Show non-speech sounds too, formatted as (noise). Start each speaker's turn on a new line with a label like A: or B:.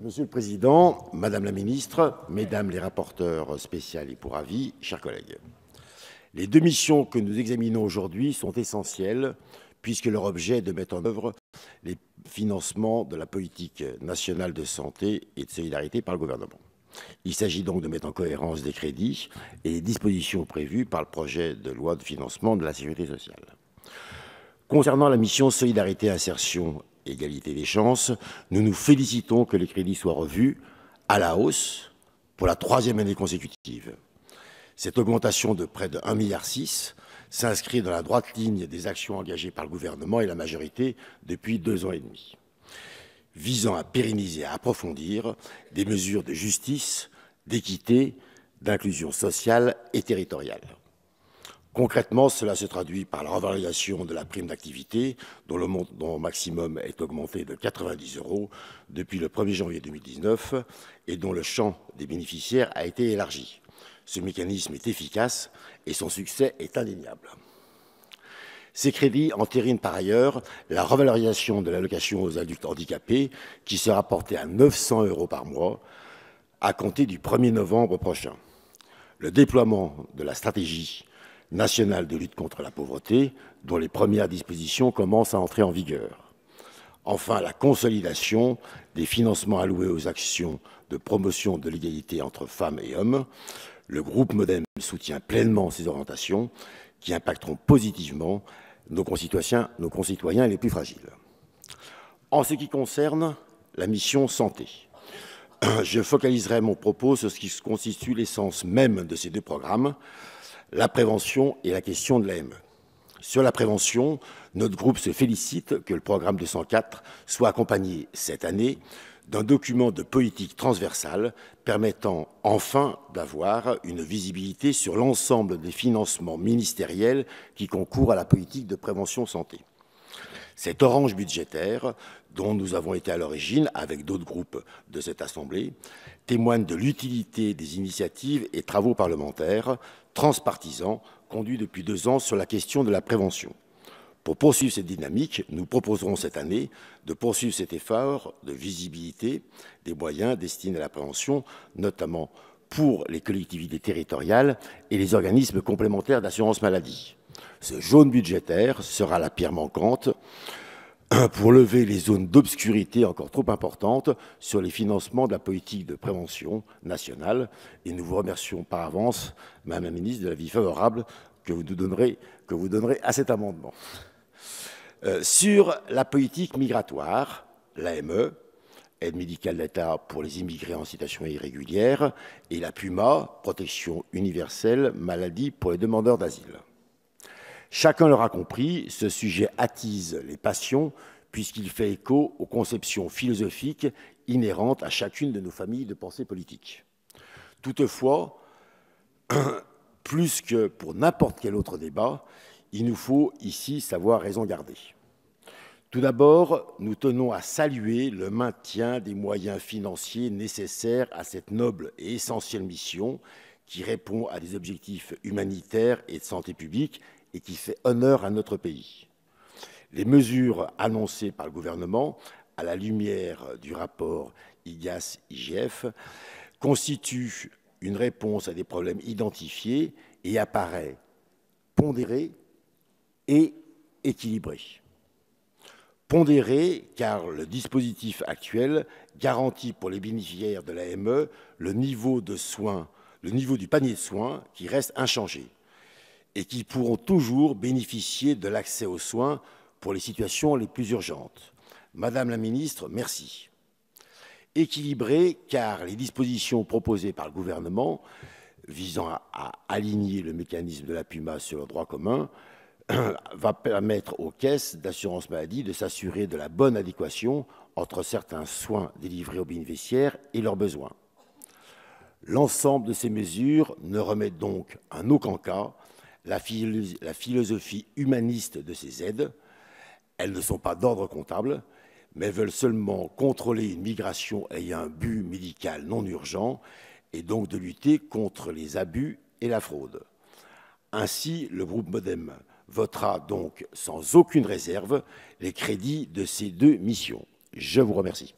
A: Monsieur le Président, Madame la Ministre, Mesdames les rapporteurs spéciales et pour avis, chers collègues, les deux missions que nous examinons aujourd'hui sont essentielles puisque leur objet est de mettre en œuvre les financements de la politique nationale de santé et de solidarité par le gouvernement. Il s'agit donc de mettre en cohérence des crédits et les dispositions prévues par le projet de loi de financement de la sécurité sociale. Concernant la mission Solidarité, Insertion égalité des chances, nous nous félicitons que les crédits soient revus à la hausse pour la troisième année consécutive. Cette augmentation de près de 1,6 milliard s'inscrit dans la droite ligne des actions engagées par le gouvernement et la majorité depuis deux ans et demi, visant à pérenniser et à approfondir des mesures de justice, d'équité, d'inclusion sociale et territoriale. Concrètement, cela se traduit par la revalorisation de la prime d'activité, dont le montant maximum est augmenté de 90 euros depuis le 1er janvier 2019 et dont le champ des bénéficiaires a été élargi. Ce mécanisme est efficace et son succès est indéniable. Ces crédits entérinent par ailleurs la revalorisation de l'allocation aux adultes handicapés, qui sera portée à 900 euros par mois à compter du 1er novembre prochain. Le déploiement de la stratégie National de lutte contre la pauvreté, dont les premières dispositions commencent à entrer en vigueur. Enfin, la consolidation des financements alloués aux actions de promotion de l'égalité entre femmes et hommes. Le groupe Modem soutient pleinement ces orientations qui impacteront positivement nos concitoyens, nos concitoyens les plus fragiles. En ce qui concerne la mission santé, (clears throat) je focaliserai mon propos sur ce qui constitue l'essence même de ces deux programmes, la prévention et la question de l'AME. Sur la prévention, notre groupe se félicite que le programme 204 soit accompagné cette année d'un document de politique transversale permettant enfin d'avoir une visibilité sur l'ensemble des financements ministériels qui concourent à la politique de prévention santé. Cette orange budgétaire, dont nous avons été à l'origine avec d'autres groupes de cette Assemblée, témoigne de l'utilité des initiatives et travaux parlementaires transpartisans conduits depuis deux ans sur la question de la prévention. Pour poursuivre cette dynamique, nous proposerons cette année de poursuivre cet effort de visibilité des moyens destinés à la prévention, notamment pour les collectivités territoriales et les organismes complémentaires d'assurance maladie. Ce jaune budgétaire sera la pierre manquante euh, pour lever les zones d'obscurité encore trop importantes sur les financements de la politique de prévention nationale. Et nous vous remercions par avance, Madame la Ministre, de l'avis favorable que vous, nous donnerez, à cet amendement. Euh, sur la politique migratoire, l'AME, aide médicale d'État pour les immigrés en situation irrégulière, et la PUMA, protection universelle maladie pour les demandeurs d'asile. Chacun l'aura compris, ce sujet attise les passions puisqu'il fait écho aux conceptions philosophiques inhérentes à chacune de nos familles de pensée politique. Toutefois, (clears throat) plus que pour n'importe quel autre débat, il nous faut ici savoir raison garder. Tout d'abord, nous tenons à saluer le maintien des moyens financiers nécessaires à cette noble et essentielle mission qui répond à des objectifs humanitaires et de santé publique et qui fait honneur à notre pays. Les mesures annoncées par le gouvernement, à la lumière du rapport IGAS-IGF, constituent une réponse à des problèmes identifiés et apparaît pondérée et équilibrées. Pondérée car le dispositif actuel garantit pour les bénéficiaires de l'AME le niveau de soins, le niveau du panier de soins qui reste inchangé et qui pourront toujours bénéficier de l'accès aux soins pour les situations les plus urgentes. Madame la ministre, merci. Équilibré, car les dispositions proposées par le gouvernement visant à, aligner le mécanisme de la PUMA sur le droit commun (clears throat) va permettre aux caisses d'assurance maladie de s'assurer de la bonne adéquation entre certains soins délivrés aux bénéficiaires et leurs besoins. L'ensemble de ces mesures ne remettent donc en aucun cas la, philosophie humaniste de ces aides. Elles ne sont pas d'ordre comptable, mais veulent seulement contrôler une migration ayant un but médical non urgent et donc de lutter contre les abus et la fraude. Ainsi, le groupe Modem votera donc sans aucune réserve les crédits de ces deux missions. Je vous remercie.